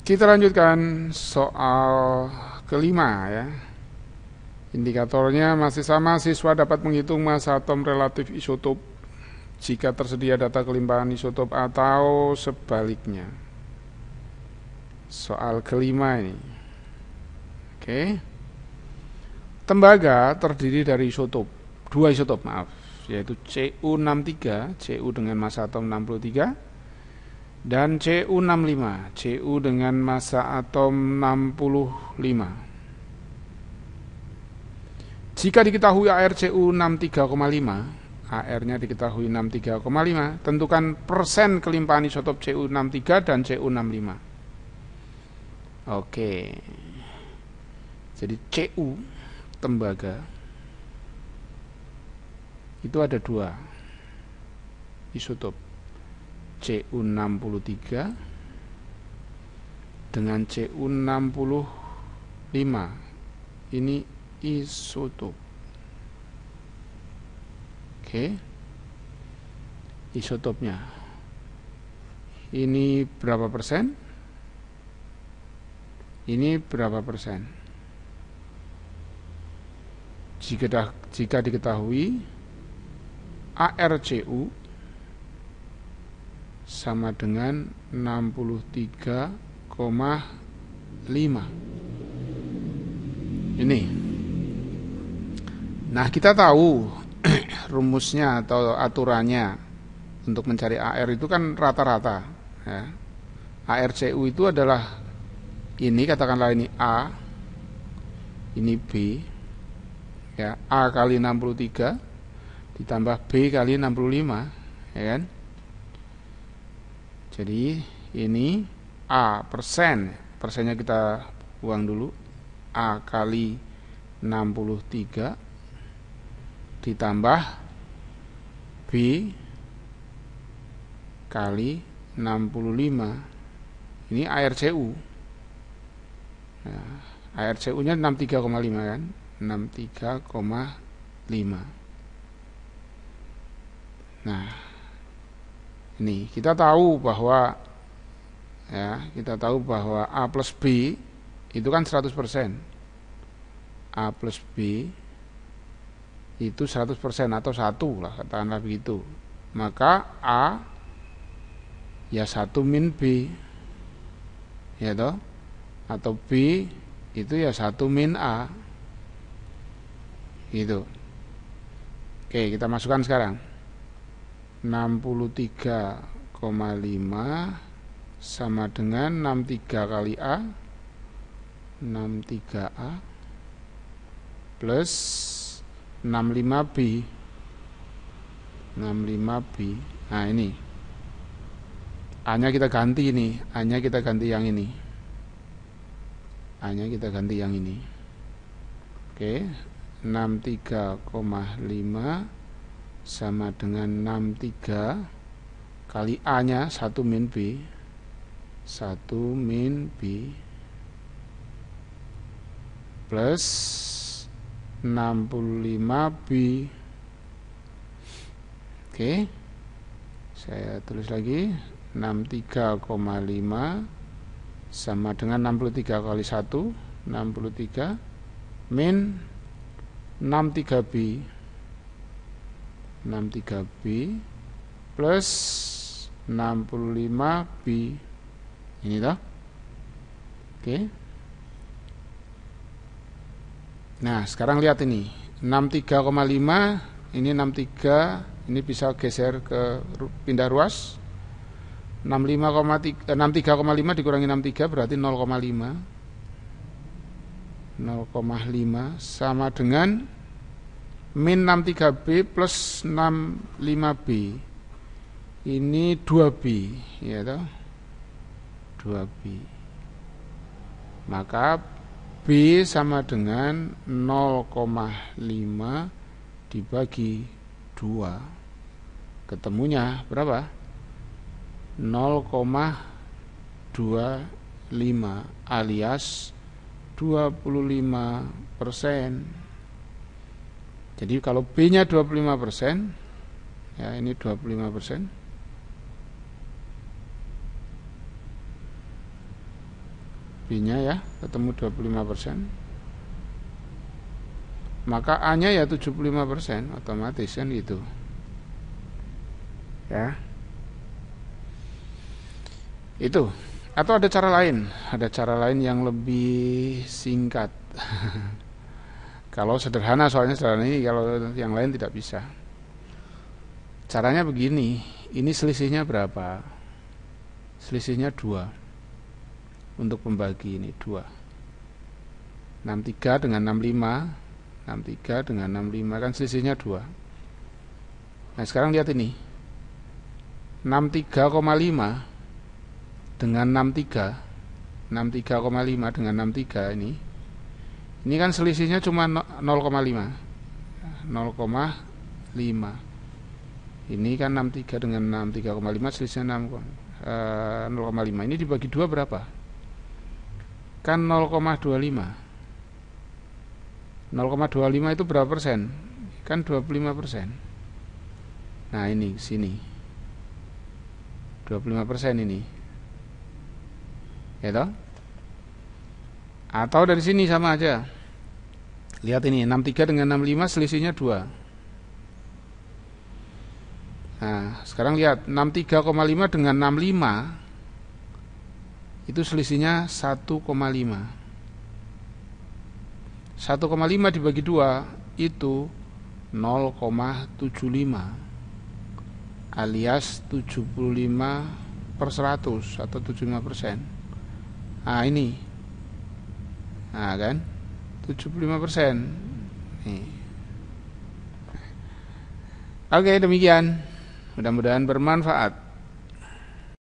Kita lanjutkan soal kelima ya. Indikatornya masih sama, siswa dapat menghitung massa atom relatif isotop jika tersedia data kelimpahan isotop atau sebaliknya. Soal kelima ini. Oke. Tembaga terdiri dari isotop, dua isotop maaf, yaitu Cu63, Cu dengan massa atom 63 dan CU65 CU dengan massa atom 65 jika diketahui AR CU63,5, AR-nya diketahui 63,5, tentukan persen kelimpahan isotop CU63 dan CU65. Oke. Jadi CU tembaga itu ada dua isotop. CU63 dengan CU65 ini isotop oke okay. isotopnya ini berapa persen ini berapa persen jika, jika diketahui ARCU sama dengan 63,5 ini nah kita tahu rumusnya atau aturannya untuk mencari AR itu kan rata-rata ya. ARCU itu adalah ini katakanlah ini A ini B ya A kali 63 ditambah B kali 65 ya kan jadi ini A persen, persennya kita buang dulu. A kali 63 ditambah B kali 65. Ini ARCU. Nah, ARCU-nya 63,5 kan? 63,5. Nah, ini kita tahu bahwa ya kita tahu bahwa A plus B itu kan 100 A plus B itu 100 atau satu lah katakanlah begitu maka A ya satu min B ya toh atau B itu ya satu min A gitu oke kita masukkan sekarang 63,5 sama dengan 63 kali A 63A plus 65B 65B nah ini A nya kita ganti ini A nya kita ganti yang ini A nya kita ganti yang ini oke 63,5 sama dengan 63 kali A nya 1 min B 1 min B plus 65B oke saya tulis lagi 63,5 sama dengan 63 kali 1 63 min 63B 63B plus 65B ini toh oke nah sekarang lihat ini 63,5 ini 63 ini bisa geser ke pindah ruas 63,5 eh, dikurangi 63 berarti 0,5 0,5 sama dengan min 63B plus 65B ini 2B ya toh 2B maka B sama dengan 0,5 dibagi 2 ketemunya berapa 0,25 alias 25 persen jadi kalau B-nya 25 persen, ya ini 25 persen. B-nya ya, ketemu 25 persen. Maka A-nya ya 75 persen, otomatis kan gitu. Ya. Itu. Atau ada cara lain, ada cara lain yang lebih singkat. Kalau sederhana soalnya sederhana ini kalau yang lain tidak bisa. Caranya begini, ini selisihnya berapa? Selisihnya dua untuk pembagi ini dua. 63 dengan 65 63 dengan 65 kan selisihnya dua nah sekarang lihat ini 63,5 dengan 63 63,5 dengan 63 ini ini kan selisihnya cuma 0,5. 0,5. Ini kan 63 dengan 63,5 selisihnya 6 0,5. Eh, ini dibagi 2 berapa? Kan 0,25. 0,25 itu berapa persen? Kan 25 persen. Nah ini sini 25 persen ini ya toh atau dari sini sama aja. Lihat ini 63 dengan 65 selisihnya 2. Nah, sekarang lihat 63,5 dengan 65 itu selisihnya 1,5. 1,5 dibagi 2 itu 0,75 alias 75 per 100 atau 75 persen. Nah ini Nah, kan? 75%. persen Oke, demikian. Mudah-mudahan bermanfaat.